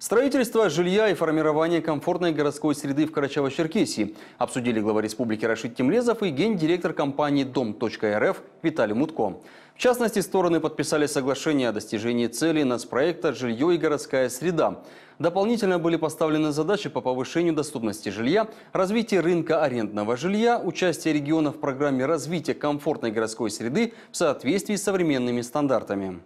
Строительство жилья и формирование комфортной городской среды в Карачаево-Черкесии обсудили глава республики Рашид Темлезов и гендиректор компании «Дом.рф» Виталий Мутко. В частности, стороны подписали соглашение о достижении целей нацпроекта «Жилье и городская среда». Дополнительно были поставлены задачи по повышению доступности жилья, развитию рынка арендного жилья, участие регионов в программе развития комфортной городской среды в соответствии с современными стандартами.